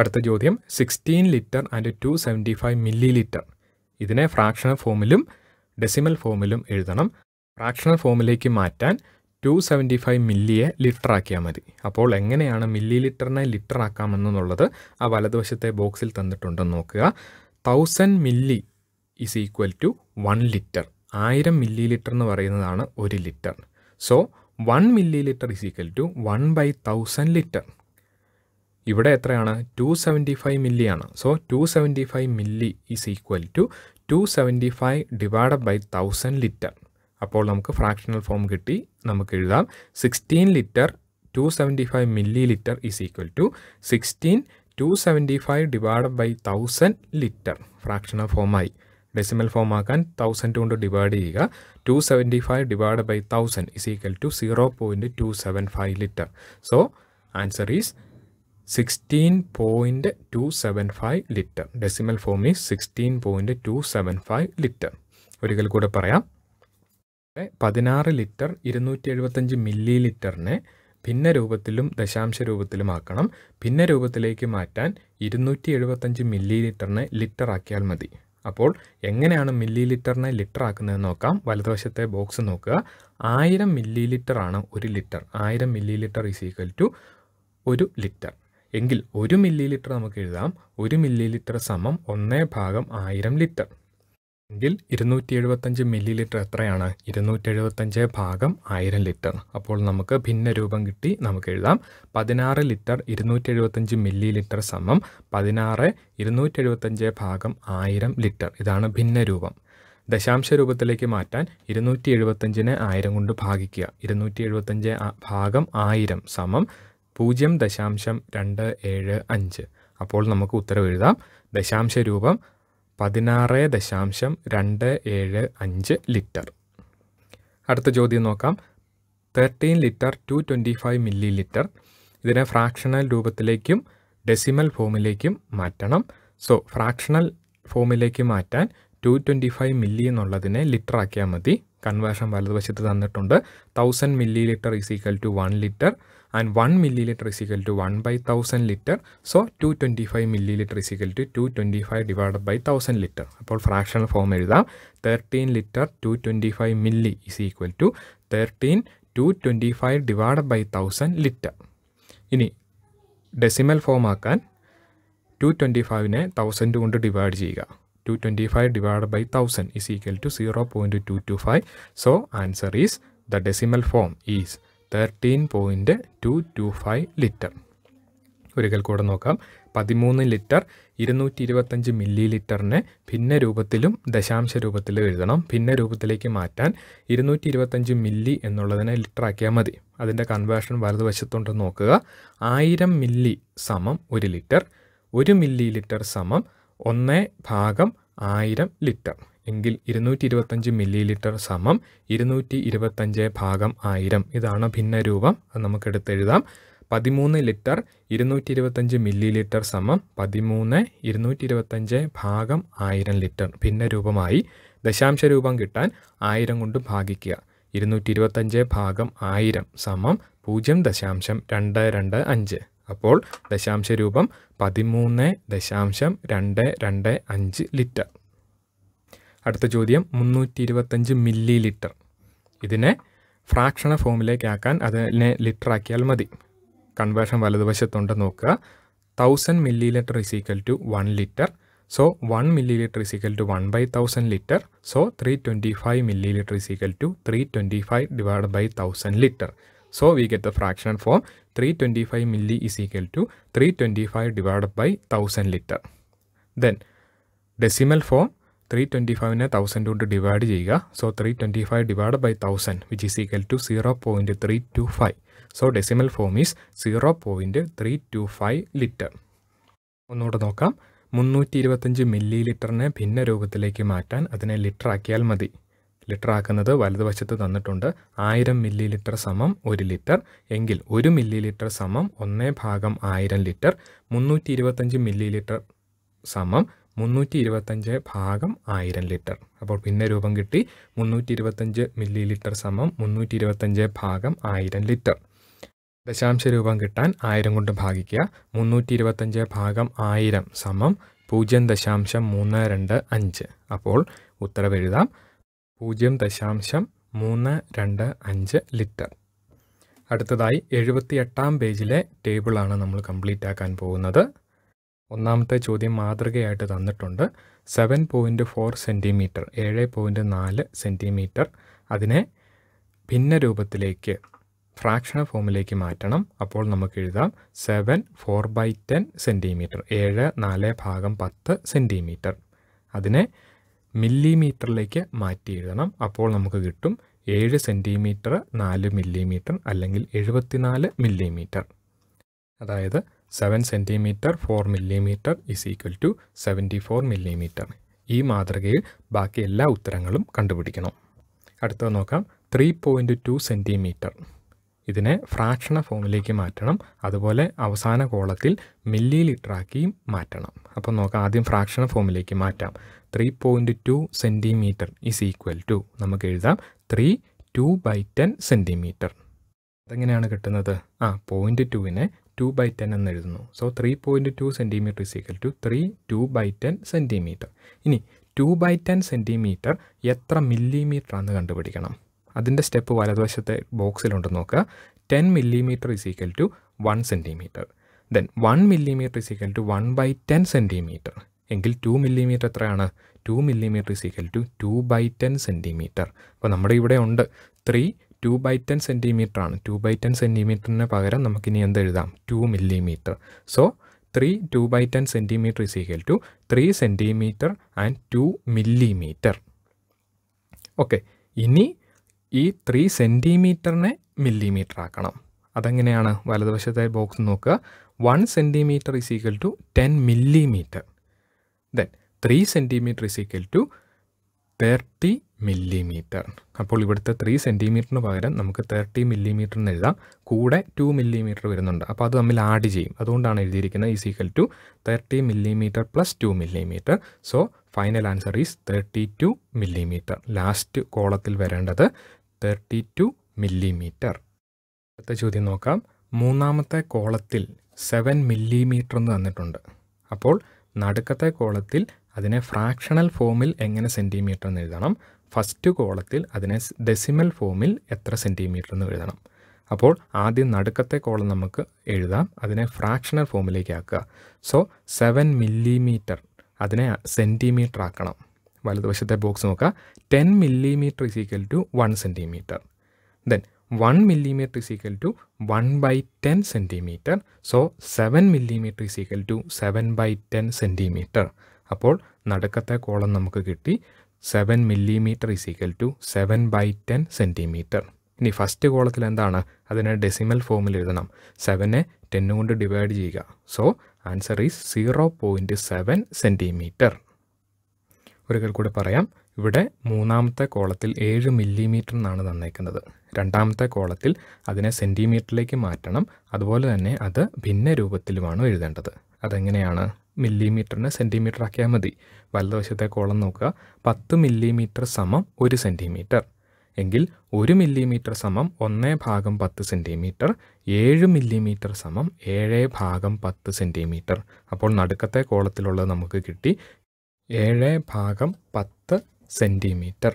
അടുത്ത ചോദ്യം sixteen litre and two seventy five milli litre ഇതിനെ ഫ്രാക്ഷണൽ ഫോമിലും ഡെസിമൽ ഫോമിലും എഴുതണം ഫ്രാക്ഷണൽ ഫോമിലേക്ക് മാറ്റാൻ ടു സെവൻറ്റി ഫൈവ് മില്ലിയെ ലിറ്റർ ആക്കിയാൽ മതി അപ്പോൾ എങ്ങനെയാണ് മില്ലി ലിറ്ററിനെ ലിറ്റർ ആക്കാമെന്നുള്ളത് ആ വലതുവശത്തെ ബോക്സിൽ തന്നിട്ടുണ്ടെന്ന് നോക്കുക thousand milli is equal to one litre ആയിരം മില്ലി ലിറ്റർ എന്ന് പറയുന്നതാണ് ഒരു litre so one milli litre is equal to one by thousand litre ഇവിടെ എത്രയാണ് ടു സെവൻറ്റി ഫൈവ് മില്ലിയാണ് so two seventy five milli is equal to two seventy five divided by thousand litre അപ്പോൾ നമുക്ക് ഫ്രാക്ഷണൽ ഫോം കിട്ടി നമുക്ക് എഴുതാം sixteen litre two seventy five milli litre is equal to sixteen two seventy five divide by thousand litre fractional ഫോമായി ഡെസിമൽ ഫോം ആക്കാൻ തൗസൻഡ് കൊണ്ട് ഡിവൈഡ് ചെയ്യുക two seventy five divide by thousand is equal to zero point two seven five litre so answer is sixteen point two seven five litre decimal form is sixteen point two seven five litre ഒരിക്കൽ കൂടെ പറയാം പതിനാറ് ലിറ്റർ ഇരുന്നൂറ്റി എഴുപത്തഞ്ച് മില്ലി ലിറ്ററിനെ ഭിന്ന രൂപത്തിലും ദശാംശ രൂപത്തിലുമാക്കണം ഭിന്ന രൂപത്തിലേക്ക് മാറ്റാൻ ഇരുന്നൂറ്റി എഴുപത്തഞ്ച് മില്ലി ലിറ്ററിനെ ലിറ്ററാക്കിയാൽ മതി അപ്പോൾ എങ്ങനെയാണ് മില്ലി ലിറ്ററിനെ ലിറ്ററാക്കുന്നത് നോക്കാം വലതുവശത്തെ ബോക്സ് നോക്കുക ആയിരം മില്ലി ലിറ്റർ ആണ് ഒരു ലിറ്റർ ആയിരം milli litre is equal to ഒരു ലിറ്റർ എങ്കിൽ ഒരു മില്ലി ലിറ്റർ നമുക്ക് എഴുതാം ഒരു മില്ലി ലിറ്റർ സമം ഒന്നേ ഭാഗം ആയിരം ലിറ്റർ എങ്കിൽ ഇരുന്നൂറ്റി എഴുപത്തഞ്ച് മില്ലി ലിറ്റർ എത്രയാണ് ഇരുന്നൂറ്റി എഴുപത്തഞ്ച് ഭാഗം ആയിരം ലിറ്റർ അപ്പോൾ നമുക്ക് ഭിന്ന രൂപം കിട്ടി നമുക്ക് എഴുതാം പതിനാറ് ലിറ്റർ ഇരുന്നൂറ്റി എഴുപത്തഞ്ച് മില്ലി ലിറ്റർ സമം പതിനാറ് ഇരുന്നൂറ്റി എഴുപത്തഞ്ച് ഭാഗം ആയിരം ലിറ്റർ ഇതാണ് ഭിന്ന രൂപം ദശാംശ രൂപത്തിലേക്ക് മാറ്റാൻ ഇരുന്നൂറ്റി എഴുപത്തഞ്ചിനെ ആയിരം കൊണ്ട് ഭാഗിക്കുക ഇരുന്നൂറ്റി എഴുപത്തഞ്ച് ഭാഗം ആയിരം സമം പൂജ്യം ദശാംശം രണ്ട് ഏഴ് അഞ്ച് അപ്പോൾ നമുക്ക് ഉത്തരവ് എഴുതാം ദശാംശ രൂപം പതിനാറ് ദശാംശം രണ്ട് ഏഴ് അഞ്ച് ലിറ്റർ അടുത്ത ചോദ്യം നോക്കാം thirteen litre two twenty five milli litre ഇതിനെ ഫ്രാക്ഷണൽ രൂപത്തിലേക്കും ഡെസിമൽ ഫോമിലേക്കും മാറ്റണം സോ ഫ്രാക്ഷണൽ ഫോമിലേക്ക് മാറ്റാൻ ടു ട്വൻറ്റി ഫൈവ് മില്ലി എന്നുള്ളതിനെ ലിറ്റർ ആക്കിയാൽ മതി കൺവേർഷൻ വലതുവശത്ത് തന്നിട്ടുണ്ട് thousand milli litre is equal to one litre and 1 milliliter is equal to 1 by 1000 liter so 225 milliliter is equal to 225 divided by 1000 liter Apol fractional form is 13 liter 225 milli is equal to 13 225 divided by 1000 liter Ini decimal form can 225 ne 1000 divided divide 225 divided by 1000 is equal to 0.225 so answer is the decimal form is thirteen point two two five litre ഒരിക്കൽ കൂടെ നോക്കാം പതിമൂന്ന് ലിറ്റർ ഇരുന്നൂറ്റി ഇരുപത്തഞ്ച് മില്ലി ലിറ്ററിനെ ഭിന്ന രൂപത്തിലും ദശാംശ രൂപത്തിലും എഴുതണം ഭിന്ന രൂപത്തിലേക്ക് മാറ്റാൻ ഇരുന്നൂറ്റി ഇരുപത്തഞ്ച് മില്ലി എന്നുള്ളതിനെ ലിറ്ററാക്കിയാൽ മതി അതിൻ്റെ കൺവേർഷൻ വലതുവശത്തോണ്ട് നോക്കുക ആയിരം മില്ലി സമം ഒരു ലിറ്റർ ഒരു മില്ലി ലിറ്റർ സമം ഒന്നേ ഭാഗം ആയിരം ലിറ്റർ എങ്കിൽ ഇരുന്നൂറ്റി ഇരുപത്തഞ്ച് മില്ലി ലിറ്റർ സമം ഇരുന്നൂറ്റി ഇരുപത്തഞ്ച് ഭാഗം ആയിരം ഇതാണ് ഭിന്നരൂപം അത് നമുക്ക് നമുക്കെടുത്തെഴുതാം പതിമൂന്ന് ലിറ്റർ ഇരുന്നൂറ്റി ഇരുപത്തഞ്ച് മില്ലി ലിറ്റർ സമം പതിമൂന്ന് ഇരുന്നൂറ്റി ഇരുപത്തഞ്ച് ഭാഗം ആയിരം ലിറ്റർ ഭിന്ന രൂപമായി ദശാംശ രൂപം കിട്ടാൻ ആയിരം കൊണ്ട് ഭാഗിക്കുക ഇരുന്നൂറ്റി ഇരുപത്തഞ്ച് ഭാഗം ആയിരം സമം പൂജ്യം ദശാംശം രണ്ട് രണ്ട് അഞ്ച് അപ്പോൾ ദശാംശ രൂപം പതിമൂന്ന് ദശാംശം രണ്ട് രണ്ട് അഞ്ച് ലിറ്റർ അടുത്ത ചോദ്യം മുന്നൂറ്റി ഇരുപത്തഞ്ച് മില്ലി ലിറ്റർ ഇതിനെ ഫ്രാക്ഷണ ഫോമിലേക്ക് ആക്കാൻ അതിനെ ലിറ്റർ ആക്കിയാൽ മതി കൺവേർഷൻ വലതുവശത്തുണ്ട് നോക്കുക thousand milli litre is equal to one litre so one milli litre is equal to one by thousand litre so three twenty five milli litre is equal to three twenty five divide by thousand litre so we get the fraction form three twenty five milli is equal to three twenty five divide by thousand litre then decimal form three twenty ഫൈവിനെ തൗസൻഡ് കൊണ്ട് ഡിവൈഡ് ചെയ്യുക so three twenty five divide by thousand which is equal to zero point three two five so decimal form is zero point three two five litre ഒന്നുകൂടെ നോക്കാം മുന്നൂറ്റി ഇരുപത്തഞ്ച് മില്ലി ലിറ്ററിനെ ഭിന്ന രൂപത്തിലേക്ക് മാറ്റാൻ അതിനെ ലിറ്റർ ആക്കിയാൽ മതി ലിറ്റർ ആക്കുന്നത് വലതുവശത്ത് തന്നിട്ടുണ്ട് ആയിരം മില്ലി ലിറ്റർ സമം ഒരു ലിറ്റർ എങ്കിൽ ഒരു മില്ലി ലിറ്റർ സമം ഒന്നേ ഭാഗം ആയിരം ലിറ്റർ മുന്നൂറ്റി ഇരുപത്തഞ്ച് മില്ലി ലിറ്റർ സമം മുന്നൂറ്റി ഇരുപത്തഞ്ച് ഭാഗം ആയിരം ലിറ്റർ അപ്പോൾ ഭിന്ന രൂപം കിട്ടി മുന്നൂറ്റി ഇരുപത്തഞ്ച് മില്ലി ലിറ്റർ സമം മുന്നൂറ്റി ഇരുപത്തഞ്ച് ഭാഗം ആയിരം ലിറ്റർ ദശാംശ രൂപം കിട്ടാൻ ആയിരം കൊണ്ട് ഭാഗിക്കുക മുന്നൂറ്റി ഇരുപത്തഞ്ച് ഭാഗം ആയിരം സമം പൂജ്യം ദശാംശം മൂന്ന് രണ്ട് അഞ്ച് അപ്പോൾ ഉത്തരവെഴുതാം പൂജ്യം ദശാംശം മൂന്ന് രണ്ട് അഞ്ച് ലിറ്റർ അടുത്തതായി എഴുപത്തി എട്ടാം പേജിലെ ടേബിളാണ് നമ്മൾ കംപ്ലീറ്റ് ആക്കാൻ പോകുന്നത് ഒന്നാമത്തെ ചോദ്യം മാതൃകയായിട്ട് തന്നിട്ടുണ്ട് സെവൻ പോയിൻ്റ് ഫോർ സെൻറ്റിമീറ്റർ ഏഴ് പോയിൻ്റ് നാല് സെൻറ്റിമീറ്റർ അതിനെ ഭിന്ന രൂപത്തിലേക്ക് ഫ്രാക്ഷണൽ ഫോമിലേക്ക് മാറ്റണം അപ്പോൾ നമുക്ക് എഴുതാം seven four by ten centimetre ഏഴ് നാല് ഭാഗം പത്ത് സെൻറ്റിമീറ്റർ അതിനെ മില്ലിമീറ്ററിലേക്ക് മാറ്റി എഴുതണം അപ്പോൾ നമുക്ക് കിട്ടും ഏഴ് സെൻറ്റിമീറ്റർ നാല് മില്ലിമീറ്റർ അല്ലെങ്കിൽ എഴുപത്തിനാല് മില്ലിമീറ്റർ അതായത് seven centimetre four millimetre is equal to seventy four millimetre ഈ മാതൃകയിൽ ബാക്കി എല്ലാ ഉത്തരങ്ങളും കണ്ടുപിടിക്കണം അടുത്തത് നോക്കാം ത്രീ പോയിൻറ്റ് ടു സെൻറ്റിമീറ്റർ ഇതിനെ ഫ്രാക്ഷണ ഫോമിലേക്ക് മാറ്റണം അതുപോലെ അവസാന കോളത്തിൽ മില്ലി ലിറ്ററാക്കി മാറ്റണം അപ്പോൾ നോക്കാം ആദ്യം ഫ്രാക്ഷണ ഫോമിലേക്ക് മാറ്റാം three point two centimetre is equal to നമുക്ക് എഴുതാം three two by ten centimetre അതെങ്ങനെയാണ് കിട്ടുന്നത് ആ പോയിൻറ്റ് ടുവിനെ ടു ബൈ ടെൻ എന്ന് എഴുതുന്നു so three point two centimetre is equal to three two by ten centimetre ഇനി ടു ബൈ ടെൻ സെൻറ്റിമീറ്റർ എത്ര മില്ലിമീറ്റർ ആണെന്ന് കണ്ടുപിടിക്കണം അതിൻ്റെ സ്റ്റെപ്പ് വലതുവശത്തെ ബോക്സിലുണ്ട് നോക്കുക ten millimetre is equal to one centimetre then one millimetre is equal to one by ten centimetre എങ്കിൽ ടു മില്ലിമീറ്റർ എത്രയാണ് two millimetre is equal to two by ten centimetre അപ്പോൾ നമ്മുടെ ഇവിടെ ഉണ്ട് ത്രീ ടു ബൈ ടെൻ ആണ് ടു ബൈ ടെൻ സെൻറ്റിമീറ്ററിന് പകരം നമുക്കിനി എന്തെഴുതാം two millimetre so three two by ten centimetre is equal to three centimetre and two millimetre okay ഇനി ഈ ത്രീ സെൻറ്റിമീറ്ററിനെ മില്ലിമീറ്റർ ആക്കണം അതെങ്ങനെയാണ് വലതുവശത്തെ ബോക്സ് നോക്കുക one centimetre is equal to ten millimetre then three centimetre is equal to thirty millimetre അപ്പോൾ ഇവിടുത്തെ ത്രീ സെൻറ്റിമീറ്ററിന് പകരം നമുക്ക് തേർട്ടി മില്ലിമീറ്റർ എഴുതാം കൂടെ ടു മില്ലിമീറ്റർ വരുന്നുണ്ട് അപ്പോൾ അത് തമ്മിൽ ആഡ് ചെയ്യും അതുകൊണ്ടാണ് എഴുതിയിരിക്കുന്നത് is equal to thirty millimetre plus two millimetre so final answer is thirty two millimetre last കോളത്തിൽ വരേണ്ടത് തേർട്ടി ടു മില്ലിമീറ്റർ അടുത്ത ചോദ്യം നോക്കാം മൂന്നാമത്തെ കോളത്തിൽ സെവൻ മില്ലിമീറ്റർ എന്ന് തന്നിട്ടുണ്ട് അപ്പോൾ നടുക്കത്തെ കോളത്തിൽ അതിനെ ഫ്രാക്ഷണൽ ഫോമിൽ എങ്ങനെ സെൻറ്റിമീറ്റർ എന്ന് എഴുതണം ഫസ്റ്റ് കോളത്തിൽ അതിനെ ഡെസിമൽ ഫോമിൽ എത്ര സെൻറ്റിമീറ്റർ എന്ന് എഴുതണം അപ്പോൾ ആദ്യം നടുക്കത്തെ കോളം നമുക്ക് എഴുതാം അതിനെ ഫ്രാക്ഷണൽ ഫോമിലേക്ക് ആക്കുക സോ സെവൻ മില്ലിമീറ്റർ അതിനെ സെൻറ്റിമീറ്റർ ആക്കണം വലതുവശത്തെ ബോക്സ് നോക്കുക ten millimetre is equal to one centimetre then one millimetre is equal to one by ten centimetre so seven millimetre is equal to seven by ten centimetre അപ്പോൾ നടുക്കത്തെ കോളം നമുക്ക് കിട്ടി seven millimetre is equal to seven by ten centimetre ഇനി ഫസ്റ്റ് കോളത്തിൽ എന്താണ് അതിനെ ഡെസിമൽ ഫോമിൽ എഴുതണം സെവനെ ടെന്ന് കൊണ്ട് ഡിവൈഡ് ചെയ്യുക so answer is zero point seven centimetre ഒരിക്കൽ കൂടെ പറയാം ഇവിടെ മൂന്നാമത്തെ കോളത്തിൽ ഏഴ് മില്ലിമീറ്റർ എന്നാണ് തന്നേക്കുന്നത് രണ്ടാമത്തെ കോളത്തിൽ അതിനെ സെൻറ്റിമീറ്ററിലേക്ക് മാറ്റണം അതുപോലെ തന്നെ അത് ഭിന്ന രൂപത്തിലുമാണ് എഴുതേണ്ടത് അതെങ്ങനെയാണ് മില്ലിമീറ്ററിന് സെൻറ്റിമീറ്റർ ആക്കിയാൽ മതി വലതുവശത്തെ കോളം നോക്കുക പത്ത് മില്ലിമീറ്റർ സമം ഒരു സെൻറ്റിമീറ്റർ എങ്കിൽ ഒരു മില്ലിമീറ്റർ സമം ഒന്നേ ഭാഗം പത്ത് സെൻറ്റിമീറ്റർ ഏഴ് മില്ലിമീറ്റർ സമം ഏഴ് ഭാഗം പത്ത് സെൻറ്റിമീറ്റർ അപ്പോൾ നടുക്കത്തെ കോളത്തിലുള്ളത് നമുക്ക് കിട്ടി ഏഴ് ഭാഗം പത്ത് സെൻറ്റിമീറ്റർ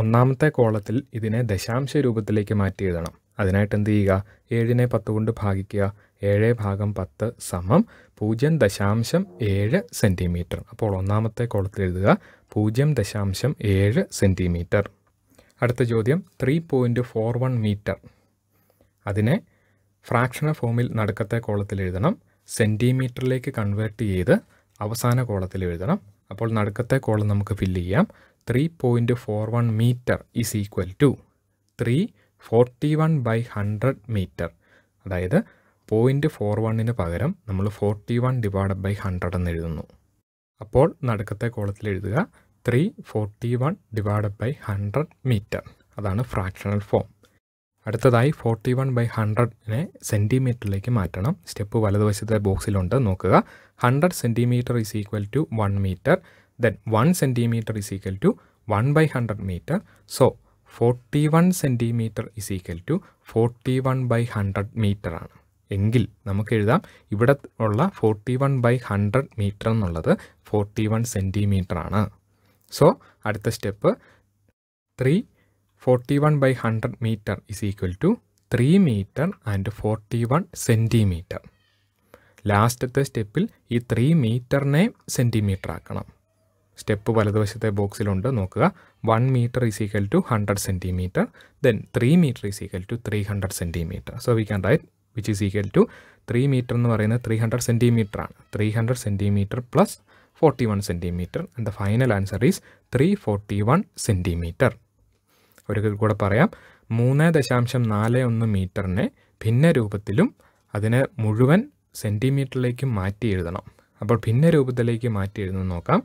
ഒന്നാമത്തെ കോളത്തിൽ ഇതിനെ ദശാംശ രൂപത്തിലേക്ക് മാറ്റി എഴുതണം അതിനായിട്ട് എന്ത് ചെയ്യുക ഏഴിനെ പത്ത് കൊണ്ട് ഭാഗിക്കുക ഏഴ് ഭാഗം പത്ത് സമം പൂജ്യം ദശാംശം ഏഴ് സെൻറ്റിമീറ്റർ അപ്പോൾ ഒന്നാമത്തെ കോളത്തിൽ എഴുതുക പൂജ്യം ദശാംശം ഏഴ് സെൻറ്റിമീറ്റർ അടുത്ത ചോദ്യം three point four one metre അതിനെ ഫ്രാക്ഷണ ഫോമിൽ നടുക്കത്തെ കോളത്തിൽ എഴുതണം സെൻറ്റിമീറ്ററിലേക്ക് കൺവേർട്ട് ചെയ്ത് അവസാന കോളത്തിൽ എഴുതണം അപ്പോൾ നടുക്കത്തെ കോളം നമുക്ക് ഫില്ല് ചെയ്യാം three point four one metre is equal to three forty one by hundred metre അതായത് പോയിൻ്റ് ഫോർ വണ്ണിന് പകരം നമ്മൾ forty one divide by hundred എന്ന് എഴുതുന്നു അപ്പോൾ നടുക്കത്തെ കോളത്തിൽ എഴുതുക three forty one divide by hundred metre അതാണ് ഫ്രാക്ഷണൽ ഫോം അടുത്തതായി ഫോർട്ടി വൺ ബൈ ഹൺഡ്രഡിനെ സെൻറ്റിമീറ്ററിലേക്ക് മാറ്റണം സ്റ്റെപ്പ് വലതുവശത്തെ ബോക്സിലുണ്ട് നോക്കുക hundred centimetre is equal to one metre then one centimetre is equal to one by hundred metre so forty one centimetre is equal to forty one by hundred metre ആണ് എങ്കിൽ നമുക്ക് എഴുതാം ഇവിടെ ഉള്ള forty one by hundred metre എന്നുള്ളത് ഫോർട്ടി വൺ സെൻറ്റിമീറ്റർ ആണ് സോ അടുത്ത step three forty one by hundred metre is equal to three metre and forty one centimetre ലാസ്റ്റത്തെ സ്റ്റെപ്പിൽ ഈ ത്രീ മീറ്ററിനെ സെൻറ്റിമീറ്റർ ആക്കണം സ്റ്റെപ്പ് വലതുവശത്തെ ബോക്സിലുണ്ട് നോക്കുക one metre is equal to hundred centimetre then three metre is equal to three hundred centimetre so we can write which is equal to three metre എന്ന് പറയുന്നത് ത്രീ ഹൺഡ്രഡ് സെൻറ്റിമീറ്റർ ആണ് three hundred centimetre plus forty one centimetre and the final answer is three forty one centimetre ഒരിക്കൽ കൂടെ പറയാം മൂന്ന് ദശാംശം നാല് ഒന്ന് മീറ്ററിനെ ഭിന്ന രൂപത്തിലും അതിനെ മുഴുവൻ സെൻറ്റിമീറ്ററിലേക്ക് മാറ്റി എഴുതണം അപ്പോൾ ഭിന്ന രൂപത്തിലേക്ക് മാറ്റി എഴുതുന്ന നോക്കാം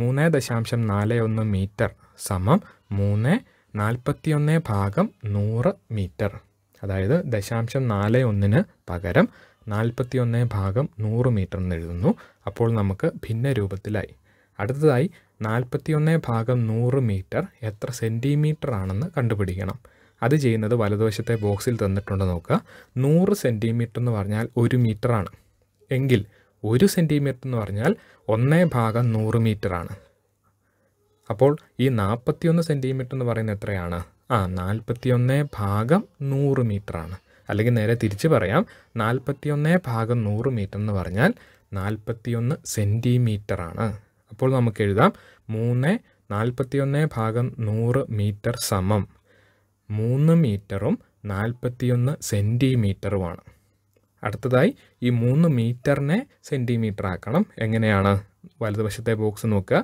മൂന്ന് ദശാംശം നാല് ഒന്ന് മീറ്റർ സമം മൂന്ന് നാൽപ്പത്തിയൊന്ന് ഭാഗം നൂറ് മീറ്റർ അതായത് ദശാംശം നാല് ഒന്നിന് പകരം നാൽപ്പത്തി ഒന്ന് ഭാഗം നൂറ് മീറ്റർ എന്ന് എഴുതുന്നു അപ്പോൾ നമുക്ക് ഭിന്ന രൂപത്തിലായി അടുത്തതായി ഒന്ന് ഭാഗം നൂറ് മീറ്റർ എത്ര സെൻറ്റിമീറ്റർ ആണെന്ന് കണ്ടുപിടിക്കണം അത് ചെയ്യുന്നത് വലതുവശത്തെ ബോക്സിൽ തന്നിട്ടുണ്ട് നോക്കുക നൂറ് സെൻറ്റിമീറ്റർ എന്ന് പറഞ്ഞാൽ ഒരു മീറ്ററാണ് എങ്കിൽ ഒരു സെൻറ്റിമീറ്റർ എന്ന് പറഞ്ഞാൽ ഒന്നേ ഭാഗം നൂറ് മീറ്ററാണ് അപ്പോൾ ഈ ഒന്ന് സെൻറ്റിമീറ്റർ എന്ന് പറയുന്നത് എത്രയാണ് ആ നാൽപ്പത്തിയൊന്ന് ഭാഗം നൂറ് മീറ്ററാണ് അല്ലെങ്കിൽ നേരെ തിരിച്ച് പറയാം നാൽപ്പത്തിയൊന്ന് ഭാഗം നൂറ് മീറ്റർ എന്ന് പറഞ്ഞാൽ നാൽപ്പത്തിയൊന്ന് സെൻറ്റിമീറ്ററാണ് അപ്പോൾ നമുക്ക് എഴുതാം മൂന്ന് നാൽപ്പത്തിയൊന്ന് ഭാഗം നൂറ് മീറ്റർ സമം മൂന്ന് മീറ്ററും നാൽപ്പത്തിയൊന്ന് സെൻറ്റിമീറ്ററുമാണ് അടുത്തതായി ഈ മൂന്ന് മീറ്ററിനെ സെൻറ്റിമീറ്റർ ആക്കണം എങ്ങനെയാണ് വലതുവശത്തെ ബോക്സ് നോക്കുക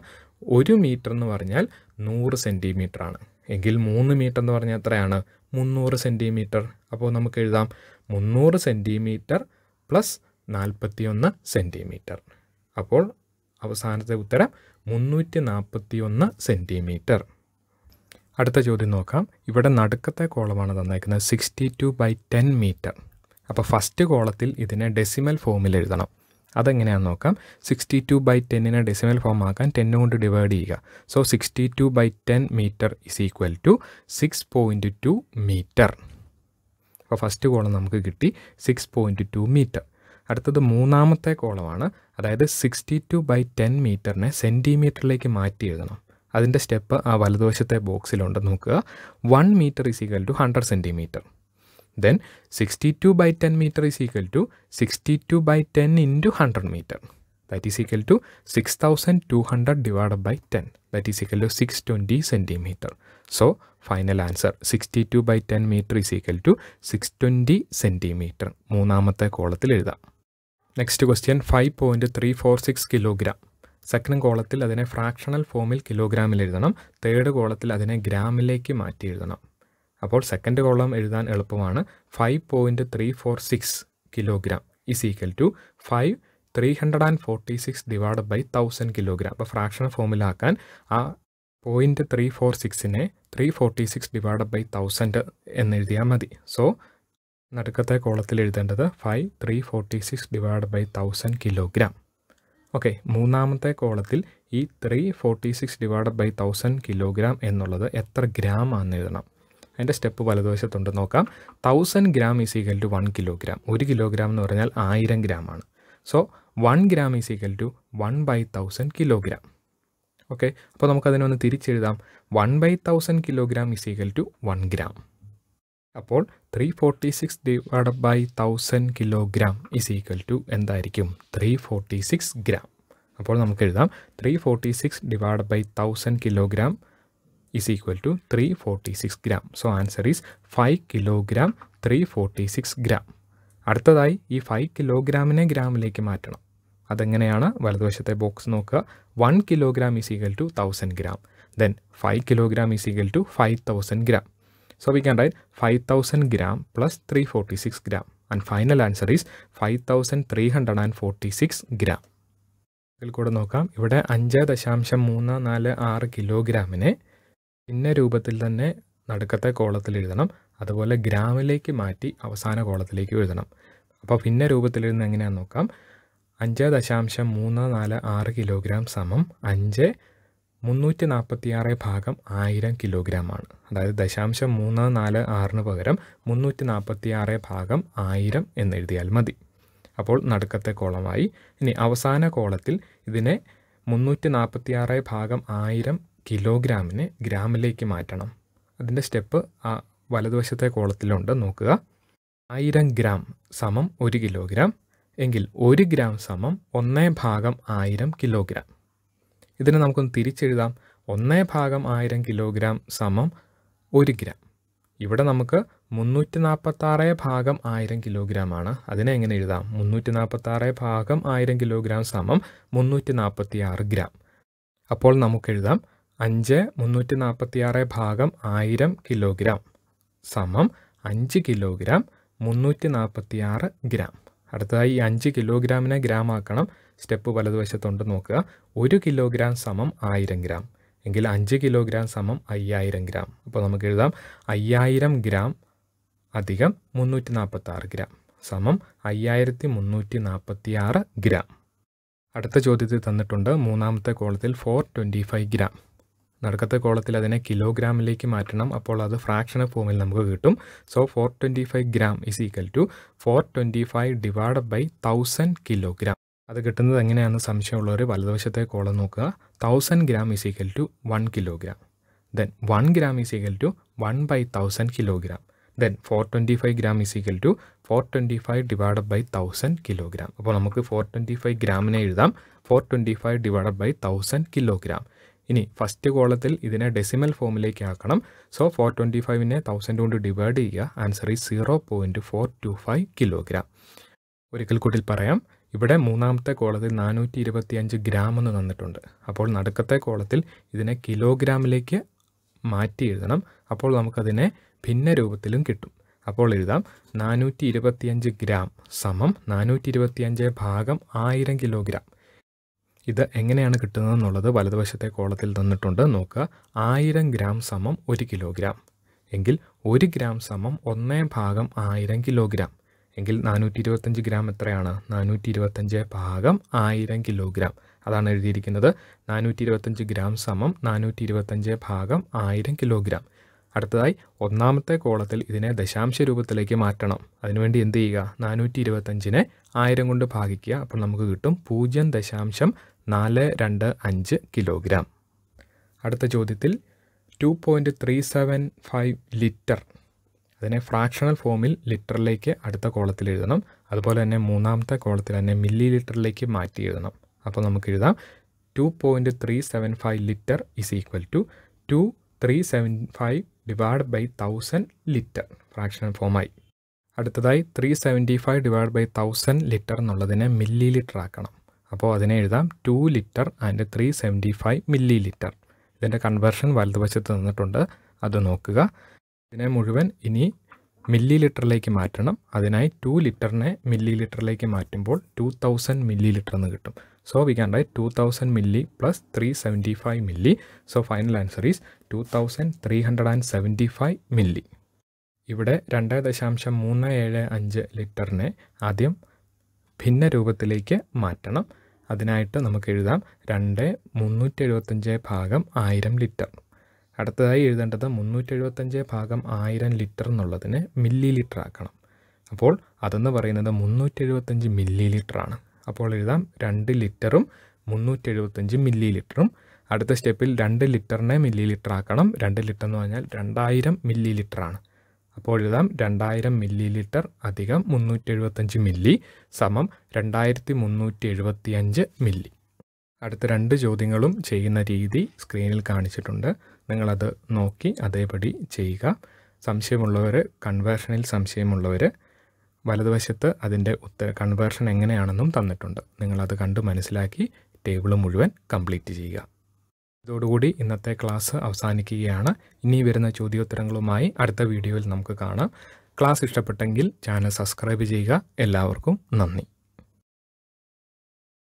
ഒരു മീറ്റർ എന്ന് പറഞ്ഞാൽ നൂറ് സെൻറ്റിമീറ്ററാണ് എങ്കിൽ മൂന്ന് മീറ്റർ എന്ന് പറഞ്ഞാൽ എത്രയാണ് മുന്നൂറ് സെൻറ്റിമീറ്റർ അപ്പോൾ നമുക്ക് എഴുതാം മുന്നൂറ് സെൻറ്റിമീറ്റർ പ്ലസ് നാൽപ്പത്തിയൊന്ന് സെൻറ്റിമീറ്റർ അപ്പോൾ അവസാനത്തെ ഉത്തരം മുന്നൂറ്റി നാൽപ്പത്തിയൊന്ന് സെൻറ്റിമീറ്റർ അടുത്ത ചോദ്യം നോക്കാം ഇവിടെ നടുക്കത്തെ കോളമാണ് തന്നേക്കുന്നത് sixty two by ten metre അപ്പോൾ ഫസ്റ്റ് കോളത്തിൽ ഇതിനെ ഡെസിമൽ ഫോമിൽ എഴുതണം അതെങ്ങനെയാണെന്ന് നോക്കാം സിക്സ്റ്റി ടു ബൈ ടെന്നിനെ ഡെസിമൽ ഫോം ആക്കാൻ ടെന്ന് കൊണ്ട് ഡിവൈഡ് ചെയ്യുക so sixty two by ten metre is equal to six point two metre അപ്പോൾ ഫസ്റ്റ് കോളം നമുക്ക് കിട്ടി സിക്സ് പോയിൻറ്റ് ടു മീറ്റർ അടുത്തത് മൂന്നാമത്തെ കോളമാണ് അതായത് സിക്സ്റ്റി ടു ബൈ ടെൻ മീറ്ററിനെ സെൻറ്റിമീറ്ററിലേക്ക് മാറ്റി എഴുതണം അതിൻ്റെ സ്റ്റെപ്പ് ആ വലതുവശത്തെ ബോക്സിലുണ്ട് നോക്കുക one metre is equal to hundred centimetre then 62 by 10 meter is equal to 62 by 10 into 100 meter that is equal to 6200 divided by 10 that is equal to 620 centimeter so final answer 62 by 10 meter is equal to 620 centimeter മൂന്നാമത്തെ കോളത്തിൽ എഴുതാം next question five point three four six kilogram second കോളത്തിൽ അതിനെ ഫ്രാക്ഷണൽ ഫോമിൽ കിലോഗ്രാമിൽ എഴുതണം തേർഡ് കോളത്തിൽ അതിനെ ഗ്രാമിലേക്ക് മാറ്റി എഴുതണം അപ്പോൾ സെക്കൻഡ് കോളം എഴുതാൻ എളുപ്പമാണ് five point three four six kilogram is equal to five three hundred and forty six divide by thousand kilogram അപ്പോൾ ഫ്രാക്ഷൻ ഫോമിലാക്കാൻ ആ പോയിൻറ്റ് ത്രീ ഫോർ സിക്സിനെ three forty six divide by thousand എന്നെഴുതിയാൽ മതി സോ നടുക്കത്തെ കോളത്തിൽ എഴുതേണ്ടത് five three forty six divide by thousand kilogram okay മൂന്നാമത്തെ കോളത്തിൽ ഈ three forty six divide by thousand kilogram എന്നുള്ളത് എത്ര ഗ്രാം ആണെന്ന് എഴുതണം അതിൻ്റെ സ്റ്റെപ്പ് വലതുവശത്തുണ്ട് നോക്കാം thousand gram is equal to one kilogram ഒരു കിലോഗ്രാം എന്ന് പറഞ്ഞാൽ ആയിരം ഗ്രാം ആണ് so one gram is equal to one by thousand kilogram okay അപ്പോൾ നമുക്കതിനെ ഒന്ന് തിരിച്ചെഴുതാം one by thousand kilogram is equal to one gram അപ്പോൾ three forty six divide by thousand kilogram is equal to എന്തായിരിക്കും ത്രീ ഫോർട്ടി സിക്സ് ഗ്രാം അപ്പോൾ നമുക്ക് എഴുതാം three forty six divide by thousand kilogram is equal to 346 gram. So answer is 5 kilogram 346 gram. അടുത്തതായി ഈ ഫൈവ് കിലോഗ്രാമിനെ ഗ്രാമിലേക്ക് മാറ്റണം അതെങ്ങനെയാണ് വലതുവശത്തെ ബോക്സ് നോക്കുക one kilogram is equal to thousand gram then five kilogram is equal to five thousand gram so we can write five thousand gram plus three forty six gram and final answer is five thousand three hundred and forty six gram ഇതിൽ കൂടെ നോക്കാം ഇവിടെ അഞ്ച് ദശാംശം മൂന്ന് നാല് ആറ് കിലോഗ്രാമിനെ ഇന്ന രൂപത്തിൽ തന്നെ നടുക്കത്തെ കോളത്തിൽ എഴുതണം അതുപോലെ ഗ്രാമിലേക്ക് മാറ്റി അവസാന കോളത്തിലേക്ക് എഴുതണം അപ്പോൾ ഭിന്ന രൂപത്തിൽ എഴുതുന്ന എങ്ങനെയാണെന്ന് നോക്കാം അഞ്ച് ദശാംശം മൂന്ന് നാല് ആറ് കിലോഗ്രാം സമം അഞ്ച് മുന്നൂറ്റി നാൽപ്പത്തി ആറ് ഭാഗം ആയിരം കിലോഗ്രാം ആണ് അതായത് ദശാംശം മൂന്ന് നാല് ആറിന് പകരം മുന്നൂറ്റി നാൽപ്പത്തി ആറ് ഭാഗം ആയിരം എന്നെഴുതിയാൽ മതി അപ്പോൾ നടുക്കത്തെ കോളമായി ഇനി അവസാന കോളത്തിൽ ഇതിനെ മുന്നൂറ്റി നാൽപ്പത്തി ആറ് ഭാഗം ആയിരം കിലോഗ്രാമിനെ ഗ്രാമിലേക്ക് മാറ്റണം അതിൻ്റെ സ്റ്റെപ്പ് ആ വലതുവശത്തെ കോളത്തിലുണ്ട് നോക്കുക ആയിരം ഗ്രാം സമം ഒരു കിലോഗ്രാം എങ്കിൽ ഒരു ഗ്രാം സമം ഒന്നേ ഭാഗം ആയിരം കിലോഗ്രാം ഇതിനെ നമുക്കൊന്ന് തിരിച്ചെഴുതാം ഒന്നേ ഭാഗം ആയിരം കിലോഗ്രാം സമം ഒരു ഗ്രാം ഇവിടെ നമുക്ക് മുന്നൂറ്റി നാൽപ്പത്താറ് ഭാഗം ആയിരം കിലോഗ്രാം ആണ് അതിനെ എങ്ങനെ എഴുതാം മുന്നൂറ്റി നാൽപ്പത്താറ് ഭാഗം ആയിരം കിലോഗ്രാം സമം മുന്നൂറ്റി നാൽപ്പത്തി ആറ് ഗ്രാം അപ്പോൾ നമുക്ക് എഴുതാം അഞ്ച് മുന്നൂറ്റി നാൽപ്പത്തിയാറ് ഭാഗം ആയിരം കിലോഗ്രാം സമം അഞ്ച് കിലോഗ്രാം മുന്നൂറ്റി നാൽപ്പത്തിയാറ് ഗ്രാം അടുത്തതായി ഈ അഞ്ച് കിലോഗ്രാമിനെ ഗ്രാം ആക്കണം സ്റ്റെപ്പ് വലതുവശത്തുണ്ട് നോക്കുക ഒരു കിലോഗ്രാം സമം ആയിരം ഗ്രാം എങ്കിൽ അഞ്ച് കിലോഗ്രാം സമം അയ്യായിരം ഗ്രാം അപ്പോൾ നമുക്ക് എഴുതാം അയ്യായിരം ഗ്രാം അധികം മുന്നൂറ്റി നാൽപ്പത്തി ആറ് ഗ്രാം സമം അയ്യായിരത്തി മുന്നൂറ്റി നാൽപ്പത്തി ആറ് ഗ്രാം അടുത്ത ചോദ്യത്തിൽ തന്നിട്ടുണ്ട് മൂന്നാമത്തെ കോളത്തിൽ ഫോർ ട്വൻറ്റി ഫൈവ് ഗ്രാം നടുക്കത്തെ കോളത്തിൽ അതിനെ കിലോഗ്രാമിലേക്ക് മാറ്റണം അപ്പോൾ അത് ഫ്രാക്ഷണൽ ഫോമിൽ നമുക്ക് കിട്ടും so four twenty five gram is equal to four twenty five divide by thousand kilogram അത് കിട്ടുന്നത് എങ്ങനെയാണ് സംശയമുള്ളവർ വലതുവശത്തെ കോളം നോക്കുക thousand gram is equal to one kilogram then one gram is equal to one by thousand kilogram then four twenty five gram is equal to four twenty five divide by thousand kilogram അപ്പോൾ നമുക്ക് ഫോർ ട്വൻറ്റി ഫൈവ് ഗ്രാമിനെ എഴുതാം four twenty five divide by thousand kilogram ഇനി ഫസ്റ്റ് കോളത്തിൽ ഇതിനെ ഡെസിമൽ ഫോമിലേക്ക് ആക്കണം സോ ഫോർ ട്വൻറ്റി ഫൈവിനെ തൗസൻഡ് കൊണ്ട് ഡിവൈഡ് ചെയ്യുക ആൻസർ ഈ zero point four two five kilogram ഒരിക്കൽ കൂട്ടിൽ പറയാം ഇവിടെ മൂന്നാമത്തെ കോളത്തിൽ നാനൂറ്റി ഇരുപത്തിയഞ്ച് ഗ്രാം എന്ന് തന്നിട്ടുണ്ട് അപ്പോൾ നടുക്കത്തെ കോളത്തിൽ ഇതിനെ കിലോഗ്രാമിലേക്ക് മാറ്റി എഴുതണം അപ്പോൾ നമുക്കതിനെ ഭിന്ന രൂപത്തിലും കിട്ടും അപ്പോൾ എഴുതാം നാനൂറ്റി ഇരുപത്തിയഞ്ച് ഗ്രാം സമം നാനൂറ്റി ഇരുപത്തിയഞ്ച് ഭാഗം ആയിരം കിലോഗ്രാം ഇത് എങ്ങനെയാണ് കിട്ടുന്നതെന്നുള്ളത് വലതുവശത്തെ കോളത്തിൽ തന്നിട്ടുണ്ട് നോക്കുക ആയിരം ഗ്രാം സമം ഒരു കിലോഗ്രാം എങ്കിൽ ഒരു ഗ്രാം സമം ഒന്നേ ഭാഗം ആയിരം കിലോഗ്രാം എങ്കിൽ നാനൂറ്റി ഇരുപത്തഞ്ച് ഗ്രാം എത്രയാണ് നാനൂറ്റി ഇരുപത്തഞ്ച് ഭാഗം ആയിരം കിലോഗ്രാം അതാണ് എഴുതിയിരിക്കുന്നത് നാനൂറ്റി ഇരുപത്തഞ്ച് ഗ്രാം സമം നാനൂറ്റി ഇരുപത്തഞ്ച് ഭാഗം ആയിരം കിലോഗ്രാം അടുത്തതായി ഒന്നാമത്തെ കോളത്തിൽ ഇതിനെ ദശാംശ രൂപത്തിലേക്ക് മാറ്റണം അതിനുവേണ്ടി എന്ത് ചെയ്യുക നാനൂറ്റി ഇരുപത്തഞ്ചിനെ ആയിരം കൊണ്ട് ഭാഗിക്കുക അപ്പോൾ നമുക്ക് കിട്ടും പൂജ്യം ദശാംശം നാല് രണ്ട് അഞ്ച് കിലോഗ്രാം അടുത്ത ചോദ്യത്തിൽ two point three seven five litre അതിനെ ഫ്രാക്ഷണൽ ഫോമിൽ ലിറ്ററിലേക്ക് അടുത്ത കോളത്തിൽ എഴുതണം അതുപോലെ തന്നെ മൂന്നാമത്തെ കോളത്തിൽ തന്നെ മില്ലി ലിറ്ററിലേക്ക് മാറ്റി എഴുതണം അപ്പോൾ നമുക്ക് എഴുതാം two point three seven five litre is equal to two three seven five divide by thousand litre fractional ഫോമായി അടുത്തതായി three seventy five divide by thousand litre എന്നുള്ളതിനെ മില്ലി ലിറ്റർ ആക്കണം അപ്പോൾ അതിനെ എഴുതാം two litre and three seventy five milli litre ഇതിൻ്റെ കൺവേർഷൻ വലതുവശത്ത് നിന്നിട്ടുണ്ട് അത് നോക്കുക ഇതിനെ മുഴുവൻ ഇനി മില്ലി ലിറ്ററിലേക്ക് മാറ്റണം അതിനായി ടു ലിറ്ററിനെ മില്ലി ലിറ്ററിലേക്ക് മാറ്റുമ്പോൾ ടു തൗസൻഡ് മില്ലി ലിറ്റർ എന്ന് കിട്ടും so we can write two thousand milli plus three seventy five milli so final answer is two thousand three hundred and seventy five milli ഇവിടെ രണ്ട് ദശാംശം മൂന്ന് ഏഴ് അഞ്ച് ലിറ്ററിനെ ആദ്യം ഭിന്ന രൂപത്തിലേക്ക് മാറ്റണം അതിനായിട്ട് നമുക്ക് എഴുതാം രണ്ട് മുന്നൂറ്റി എഴുപത്തഞ്ച് ഭാഗം ആയിരം ലിറ്റർ അടുത്തതായി എഴുതേണ്ടത് മുന്നൂറ്റി എഴുപത്തഞ്ച് ഭാഗം ആയിരം ലിറ്റർ എന്നുള്ളതിന് മില്ലി ലിറ്റർ ആക്കണം അപ്പോൾ അതെന്ന് പറയുന്നത് മുന്നൂറ്റി എഴുപത്തഞ്ച് മില്ലി ലിറ്ററാണ് അപ്പോൾ എഴുതാം രണ്ട് ലിറ്ററും മുന്നൂറ്റി എഴുപത്തഞ്ച് മില്ലി ലിറ്ററും അടുത്ത സ്റ്റെപ്പിൽ രണ്ട് ലിറ്ററിനെ മില്ലി ലിറ്റർ ആക്കണം രണ്ട് ലിറ്റർ എന്ന് പറഞ്ഞാൽ രണ്ടായിരം മില്ലി ലിറ്ററാണ് അപ്പോൾ എഴുതാം രണ്ടായിരം മില്ലി ലിറ്റർ അധികം മുന്നൂറ്റി എഴുപത്തഞ്ച് മില്ലി സമം രണ്ടായിരത്തി മുന്നൂറ്റി എഴുപത്തിയഞ്ച് മില്ലി അടുത്ത രണ്ട് ചോദ്യങ്ങളും ചെയ്യുന്ന രീതി സ്ക്രീനിൽ കാണിച്ചിട്ടുണ്ട് നിങ്ങളത് നോക്കി അതേപടി ചെയ്യുക സംശയമുള്ളവർ കൺവേർഷനിൽ സംശയമുള്ളവർ വലതുവശത്ത് അതിൻ്റെ ഉത്തര കൺവേർഷൻ എങ്ങനെയാണെന്നും തന്നിട്ടുണ്ട് നിങ്ങളത് കണ്ട് മനസ്സിലാക്കി ടേബിൾ മുഴുവൻ കംപ്ലീറ്റ് ചെയ്യുക ഇതോടുകൂടി ഇന്നത്തെ ക്ലാസ് അവസാനിക്കുകയാണ് ഇനി വരുന്ന ചോദ്യോത്തരങ്ങളുമായി അടുത്ത വീഡിയോയിൽ നമുക്ക് കാണാം ക്ലാസ് ഇഷ്ടപ്പെട്ടെങ്കിൽ ചാനൽ സബ്സ്ക്രൈബ് ചെയ്യുക എല്ലാവർക്കും നന്ദി